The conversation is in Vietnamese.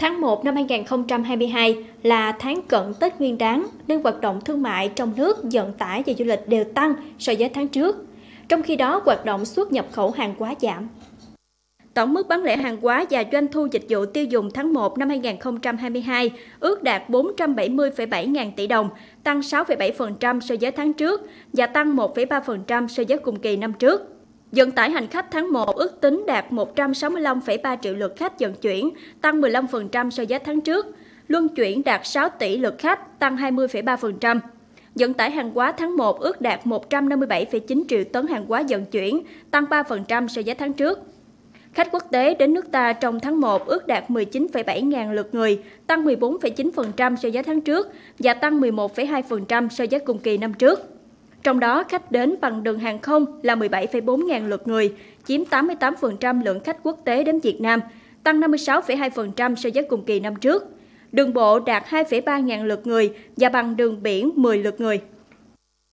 Tháng 1 năm 2022 là tháng cận Tết Nguyên đán nên hoạt động thương mại trong nước, vận tải và du lịch đều tăng so với tháng trước. Trong khi đó, hoạt động xuất nhập khẩu hàng hóa giảm. Tổng mức bán lẻ hàng hóa và doanh thu dịch vụ tiêu dùng tháng 1 năm 2022 ước đạt 470,7 ngàn tỷ đồng, tăng 6,7% so với tháng trước và tăng 1,3% so với cùng kỳ năm trước. Vận tải hành khách tháng 1 ước tính đạt 165,3 triệu lượt khách vận chuyển, tăng 15% so với tháng trước. Luân chuyển đạt 6 tỷ lượt khách, tăng 20,3%. Vận tải hàng hóa tháng 1 ước đạt 157,9 triệu tấn hàng hóa vận chuyển, tăng 3% so với tháng trước. Khách quốc tế đến nước ta trong tháng 1 ước đạt 19,7 ngàn lượt người, tăng 14,9% so với tháng trước và tăng 11,2% so với cùng kỳ năm trước. Trong đó, khách đến bằng đường hàng không là 17,4 ngàn lượt người, chiếm 88% lượng khách quốc tế đến Việt Nam, tăng 56,2% so với cùng kỳ năm trước. Đường bộ đạt 2,3 ngàn lượt người và bằng đường biển 10 lượt người.